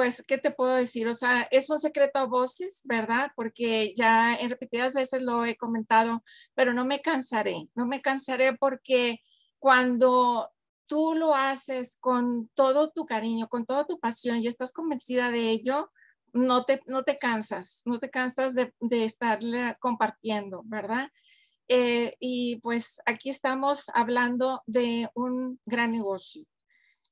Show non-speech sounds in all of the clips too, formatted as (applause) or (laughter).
pues, ¿qué te puedo decir? O sea, es un secreto a voces, ¿verdad? Porque ya en repetidas veces lo he comentado, pero no me cansaré, no me cansaré porque cuando tú lo haces con todo tu cariño, con toda tu pasión y estás convencida de ello, no te, no te cansas, no te cansas de, de estarle compartiendo, ¿verdad? Eh, y pues aquí estamos hablando de un gran negocio,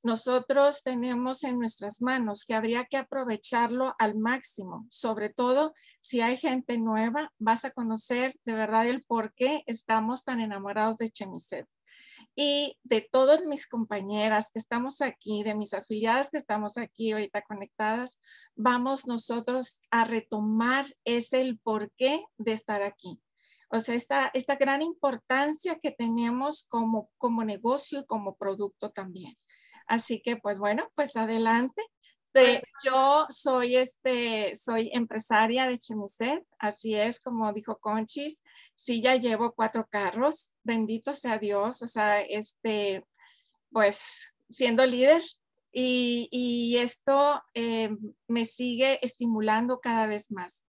nosotros tenemos en nuestras manos, que habría que aprovecharlo al máximo, sobre todo si hay gente nueva, vas a conocer de verdad el por qué estamos tan enamorados de Chemiset. Y de todas mis compañeras que estamos aquí, de mis afiliadas que estamos aquí ahorita conectadas, vamos nosotros a retomar ese el porqué de estar aquí. O sea, esta, esta gran importancia que tenemos como, como negocio y como producto también. Así que, pues bueno, pues adelante. Eh, yo soy este, soy empresaria de Chemiset, así es como dijo Conchis, sí ya llevo cuatro carros, bendito sea Dios, o sea, este, pues siendo líder y, esto eh, me sigue estimulando cada vez más,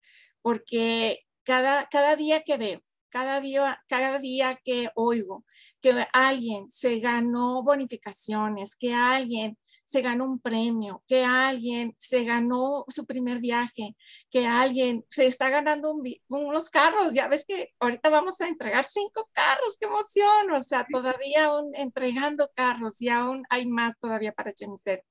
porque cada, cada día que veo cada día, cada día que oigo que alguien se ganó bonificaciones, que alguien se ganó un premio, que alguien se ganó su primer viaje, que alguien se está ganando unos carros. Ya ves que ahorita vamos a entregar cinco carros, qué emoción. O sea, todavía aún entregando carros y aún hay más todavía para Chemiset.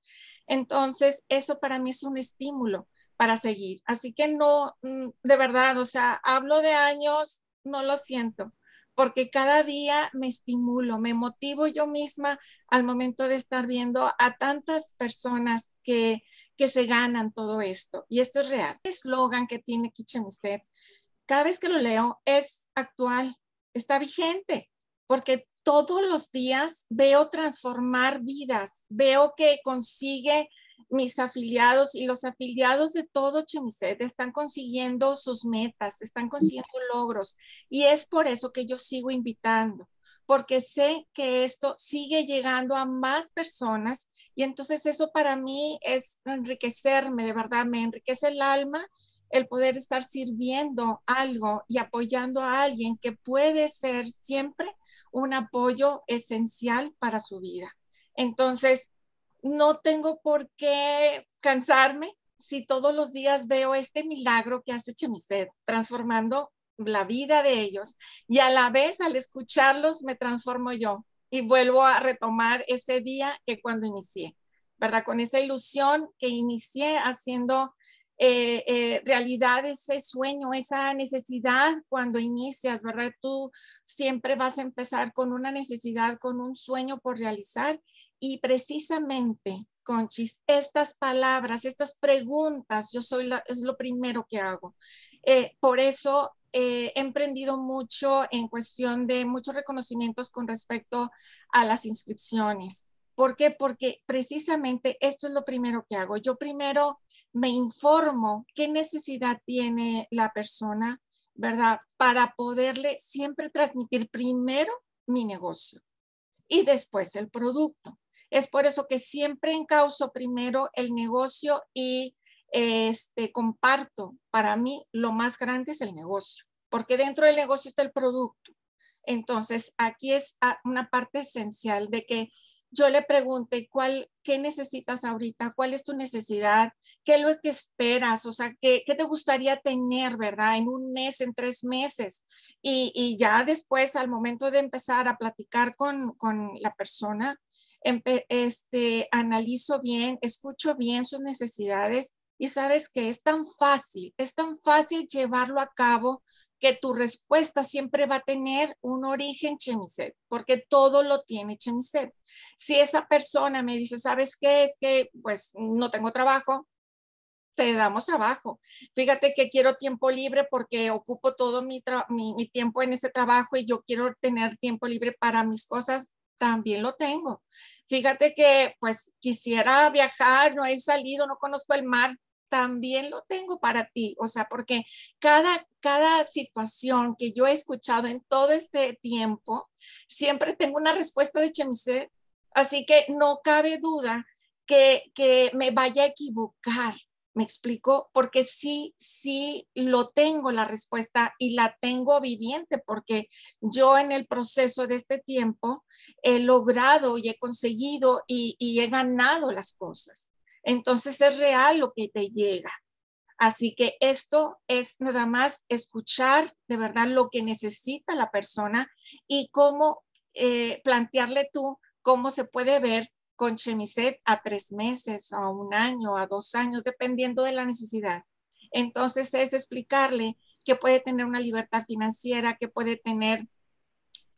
Entonces, eso para mí es un estímulo para seguir. Así que no, mm, de verdad, o sea, hablo de años no lo siento, porque cada día me estimulo, me motivo yo misma al momento de estar viendo a tantas personas que, que se ganan todo esto. Y esto es real. El eslogan que tiene Kichemuset, cada vez que lo leo, es actual, está vigente, porque todos los días veo transformar vidas, veo que consigue mis afiliados y los afiliados de todo Chemiset están consiguiendo sus metas, están consiguiendo logros y es por eso que yo sigo invitando, porque sé que esto sigue llegando a más personas y entonces eso para mí es enriquecerme, de verdad, me enriquece el alma el poder estar sirviendo algo y apoyando a alguien que puede ser siempre un apoyo esencial para su vida. Entonces, no tengo por qué cansarme si todos los días veo este milagro que hace Chemiset, transformando la vida de ellos y a la vez al escucharlos me transformo yo y vuelvo a retomar ese día que cuando inicié, ¿verdad? Con esa ilusión que inicié haciendo eh, eh, realidad ese sueño, esa necesidad cuando inicias, ¿verdad? Tú siempre vas a empezar con una necesidad, con un sueño por realizar y precisamente, Conchis, estas palabras, estas preguntas, yo soy es lo primero que hago. Eh, por eso he emprendido mucho en cuestión de muchos reconocimientos con respecto a las inscripciones. ¿Por qué? Porque precisamente esto es lo primero que hago. Yo primero me informo qué necesidad tiene la persona, ¿verdad? Para poderle siempre transmitir primero mi negocio y después el producto. Es por eso que siempre encauso primero el negocio y este, comparto. Para mí lo más grande es el negocio, porque dentro del negocio está el producto. Entonces, aquí es ah, una parte esencial de que yo le pregunté cuál, qué necesitas ahorita, cuál es tu necesidad, qué es lo que esperas, o sea, qué, te gustaría tener, ¿verdad? En un mes, en tres meses. Y, ya después, al momento de empezar a platicar con, con la persona, este, analizo bien, escucho bien sus necesidades y sabes que es tan fácil, es tan fácil llevarlo a cabo que tu respuesta siempre va a tener un origen Chemiset, porque todo lo tiene Chemiset. Si esa persona me dice, ¿sabes qué? Es que pues no tengo trabajo, te damos trabajo. Fíjate que quiero tiempo libre porque ocupo todo mi, mi, mi tiempo en ese trabajo y yo quiero tener tiempo libre para mis cosas, también lo tengo. Fíjate que pues quisiera viajar, no he salido, no conozco el mar, también lo tengo para ti, o sea, porque cada, cada situación que yo he escuchado en todo este tiempo, siempre tengo una respuesta de Chemise, así que no cabe duda que, me vaya a equivocar. ¿Me explico? Porque sí, sí lo tengo la respuesta y la tengo viviente porque yo en el proceso de este tiempo he logrado y he conseguido y, y he ganado las cosas. Entonces es real lo que te llega. Así que esto es nada más escuchar de verdad lo que necesita la persona y cómo eh, plantearle tú cómo se puede ver con chemiset a tres meses, a un año, a dos años, dependiendo de la necesidad. Entonces es explicarle que puede tener una libertad financiera, que puede tener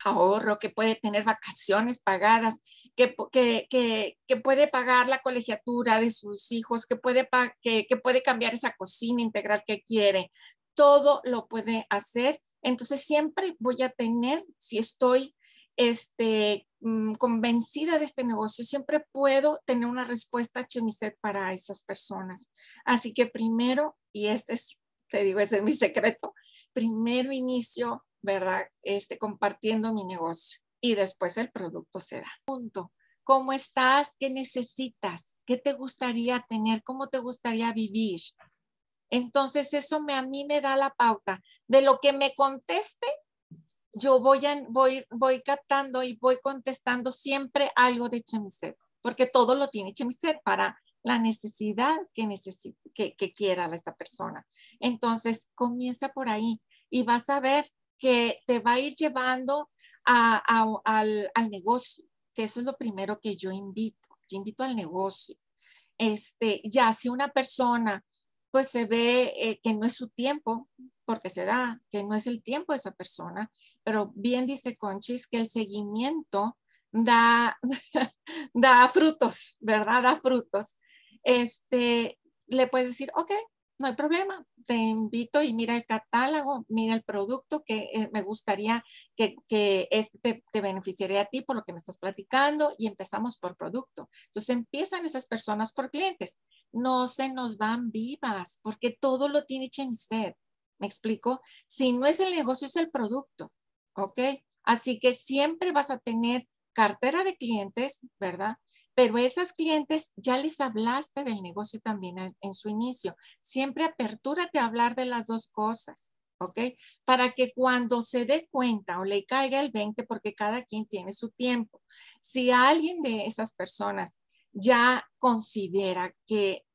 ahorro, que puede tener vacaciones pagadas, que, que, puede pagar la colegiatura de sus hijos, que puede, que, puede cambiar esa cocina integral que quiere. Todo lo puede hacer. Entonces siempre voy a tener, si estoy este, mm, convencida de este negocio, siempre puedo tener una respuesta Chemiset para esas personas. Así que primero, y este es, te digo, ese es mi secreto, primero inicio ¿verdad? Este, compartiendo mi negocio y después el producto se da. Punto. ¿Cómo estás? ¿Qué necesitas? ¿Qué te gustaría tener? ¿Cómo te gustaría vivir? Entonces eso me, a mí me da la pauta. De lo que me conteste, yo voy, voy, voy captando y voy contestando siempre algo de Chemiset, porque todo lo tiene Chemiset para la necesidad que, necesite, que quiera esta persona. Entonces comienza por ahí y vas a ver que te va a ir llevando al, negocio, que eso es lo primero que yo invito, yo invito al negocio. Este, ya si una persona pues se ve eh, que no es su tiempo, porque se da, que no es el tiempo de esa persona, pero bien dice Conchis que el seguimiento da, (laughs) da frutos, ¿verdad? Da frutos. Este, le puedes decir, ok, no hay problema, te invito y mira el catálogo, mira el producto que eh, me gustaría que, este te, beneficiaría a ti por lo que me estás platicando y empezamos por producto. Entonces empiezan esas personas por clientes. No se nos van vivas porque todo lo tiene Chemister. ¿Me explico? Si no es el negocio, es el producto. ¿Ok? Así que siempre vas a tener cartera de clientes, ¿verdad? Pero esas clientes ya les hablaste del negocio también en, su inicio. Siempre apertúrate a hablar de las dos cosas. ¿ok? Para que cuando se dé cuenta o le caiga el 20, porque cada quien tiene su tiempo, si alguien de esas personas ya considera que,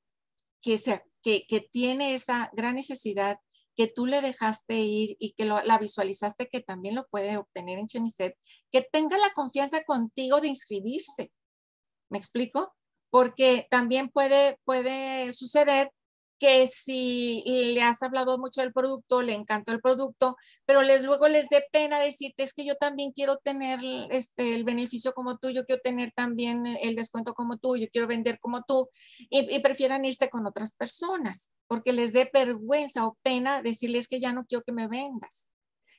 que, que, tiene esa gran necesidad que tú le dejaste ir y que la visualizaste que también lo puede obtener en Chemiset, que tenga la confianza contigo de inscribirse. ¿Me explico? Porque también puede, puede suceder que si le has hablado mucho del producto, le encantó el producto, pero les, luego les dé pena decirte, es que yo también quiero tener este, el beneficio como tú, yo quiero tener también el descuento como tú, yo quiero vender como tú, y, prefieran irse con otras personas, porque les dé vergüenza o pena decirles que ya no quiero que me vendas.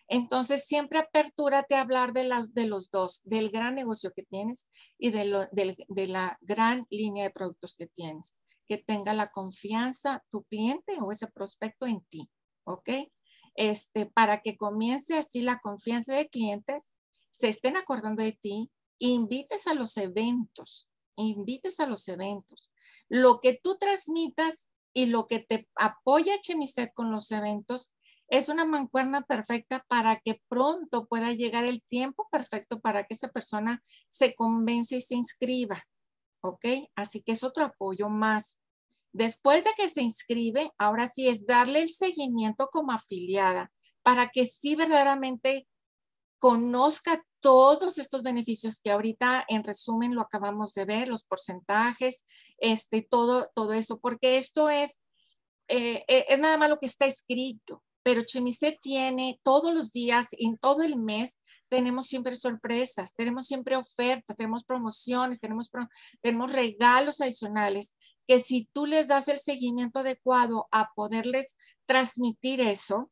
Entonces, siempre apertúrate a hablar de, las, de los dos, del gran negocio que tienes y de, la gran línea de productos que tienes. Que tenga la confianza tu cliente o ese prospecto en ti, ¿ok? Este, para que comience así la confianza de clientes, se estén acordando de ti, invites a los eventos, invites a los eventos. Lo que tú transmitas y lo que te apoya Chemiset con los eventos es una mancuerna perfecta para que pronto pueda llegar el tiempo perfecto para que esa persona se convence y se inscriba. ¿Ok? Así que es otro apoyo más. Después de que se inscribe, ahora sí es darle el seguimiento como afiliada para que sí verdaderamente conozca todos estos beneficios que ahorita en resumen lo acabamos de ver, los porcentajes, este, todo, todo eso, porque esto es, eh, eh, es nada más lo que está escrito pero Chemise tiene todos los días, en todo el mes, tenemos siempre sorpresas, tenemos siempre ofertas, tenemos promociones, tenemos, regalos adicionales que si tú les das el seguimiento adecuado a poderles transmitir eso,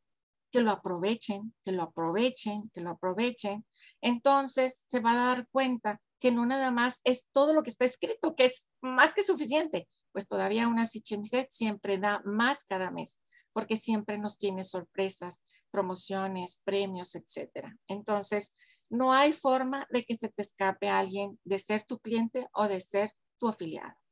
que lo aprovechen, que lo aprovechen, que lo aprovechen, entonces se va a dar cuenta que no nada más es todo lo que está escrito, que es más que suficiente, pues todavía una así siempre da más cada mes porque siempre nos tiene sorpresas, promociones, premios, etcétera. Entonces, no hay forma de que se te escape alguien de ser tu cliente o de ser tu afiliado.